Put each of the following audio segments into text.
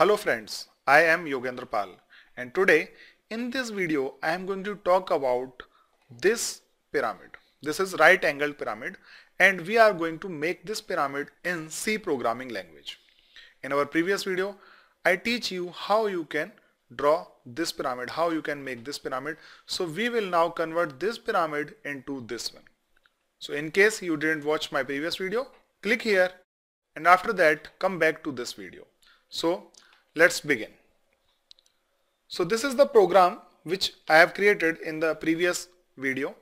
Hello friends, I am Yogendra Pal and today in this video I am going to talk about this pyramid. This is right angled pyramid and we are going to make this pyramid in C programming language. In our previous video I teach you how you can draw this pyramid, how you can make this pyramid. So we will now convert this pyramid into this one. So in case you didn't watch my previous video, click here and after that come back to this video. So Let's begin. So this is the program which I have created in the previous video.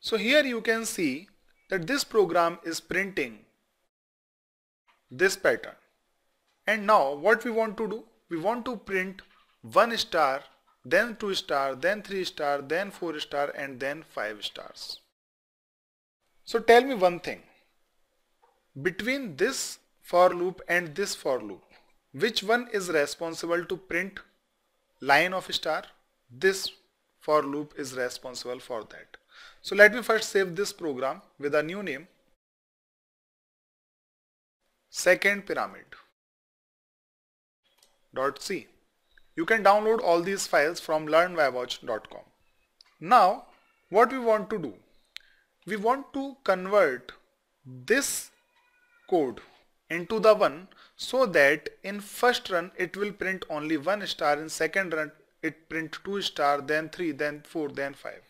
So here you can see that this program is printing this pattern. And now what we want to do? We want to print one star, then two star, then three star, then four star and then five stars. So tell me one thing. Between this for loop and this for loop, which one is responsible to print line of star? This for loop is responsible for that. So let me first save this program with a new name. Second pyramid dot c. You can download all these files from learnwebwatch.com. Now what we want to do? We want to convert this code into the 1 so that in first run it will print only 1 star in second run it print 2 star then 3 then 4 then 5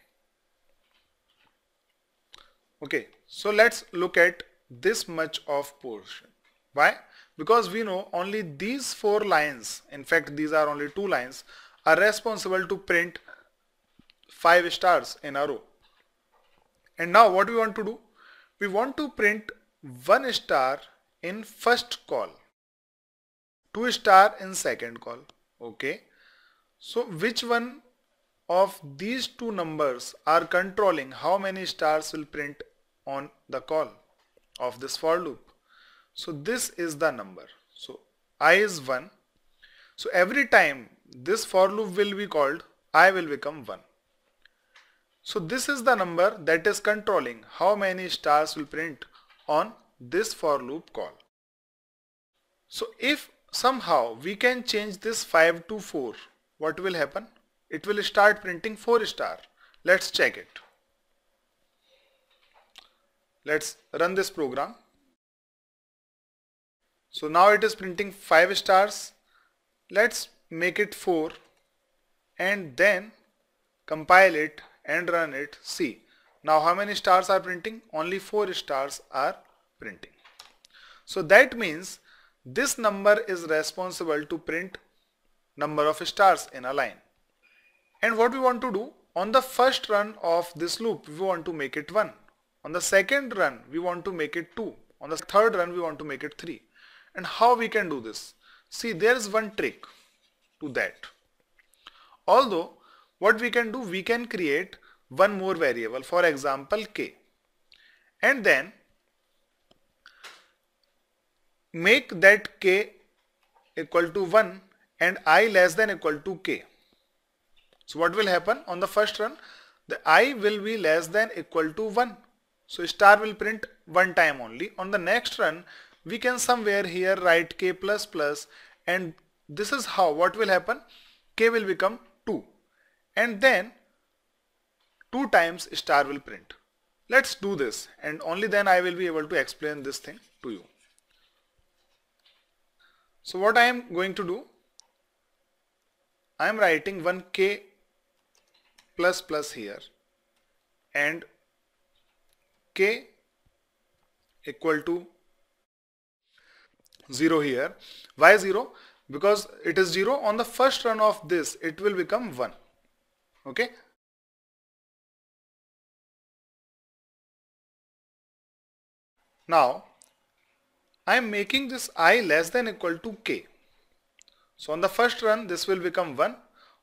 okay so let's look at this much of portion why because we know only these four lines in fact these are only two lines are responsible to print five stars in a row and now what we want to do we want to print one star in first call 2 star in second call okay so which one of these two numbers are controlling how many stars will print on the call of this for loop so this is the number so i is 1 so every time this for loop will be called i will become 1 so this is the number that is controlling how many stars will print on this for loop call. So if somehow we can change this 5 to 4, what will happen? It will start printing 4 star. Let's check it. Let's run this program. So now it is printing 5 stars. Let's make it 4 and then compile it and run it. See, now how many stars are printing? Only 4 stars are printing. So that means this number is responsible to print number of stars in a line. And what we want to do on the first run of this loop we want to make it 1. On the second run we want to make it 2. On the third run we want to make it 3. And how we can do this? See there is one trick to that. Although what we can do we can create one more variable for example k and then make that k equal to 1 and i less than equal to k. So what will happen on the first run? The i will be less than equal to 1. So star will print one time only. On the next run, we can somewhere here write k plus plus and this is how what will happen k will become 2 and then 2 times star will print. Let's do this and only then I will be able to explain this thing to you. So what I am going to do, I am writing 1k plus plus here and k equal to 0 here. Why 0? Because it is 0 on the first run of this it will become 1. Okay. Now I am making this i less than equal to k. So on the first run this will become 1.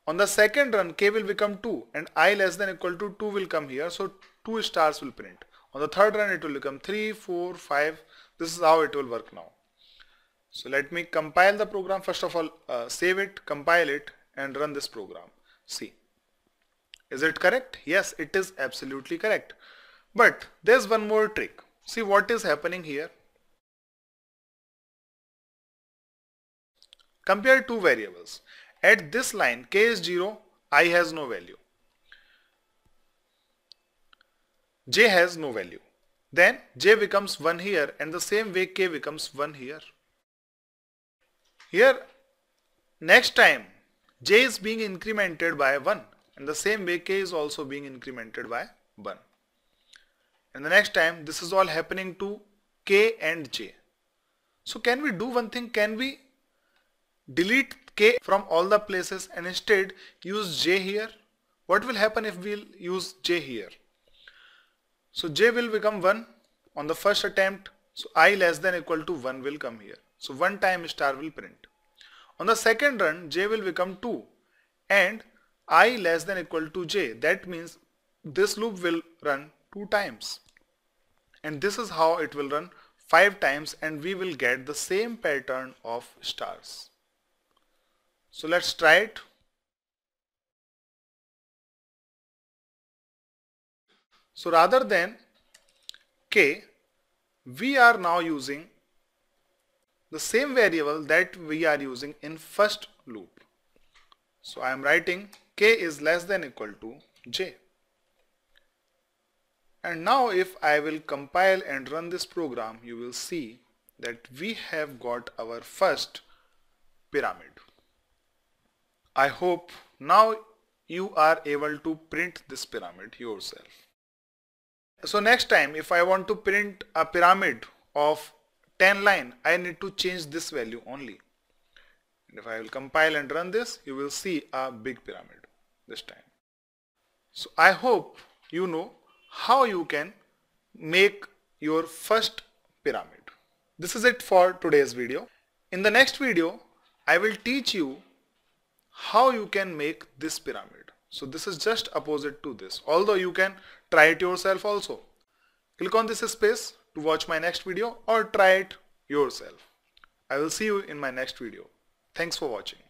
On the second run k will become 2 and i less than equal to 2 will come here so 2 stars will print. On the third run it will become 3, 4, 5. This is how it will work now. So let me compile the program first of all uh, save it, compile it and run this program. See. Is it correct? Yes, it is absolutely correct. But there's one more trick. See what is happening here. Compare two variables. At this line k is 0, i has no value. j has no value. Then j becomes 1 here and the same way k becomes 1 here. Here next time j is being incremented by 1 and the same way k is also being incremented by 1. And the next time this is all happening to k and j. So can we do one thing? Can we delete k from all the places and instead use j here. What will happen if we'll use j here? So j will become 1 on the first attempt. So i less than equal to 1 will come here. So 1 time star will print. On the second run j will become 2 and i less than equal to j. That means this loop will run 2 times. And this is how it will run 5 times and we will get the same pattern of stars. So let's try it. So rather than k, we are now using the same variable that we are using in first loop. So I am writing k is less than equal to j. And now if I will compile and run this program, you will see that we have got our first pyramid. I hope now you are able to print this pyramid yourself. So next time if I want to print a pyramid of 10 line I need to change this value only. And if I will compile and run this you will see a big pyramid this time. So I hope you know how you can make your first pyramid. This is it for today's video. In the next video I will teach you how you can make this pyramid. So this is just opposite to this, although you can try it yourself also. Click on this space to watch my next video or try it yourself. I will see you in my next video. Thanks for watching.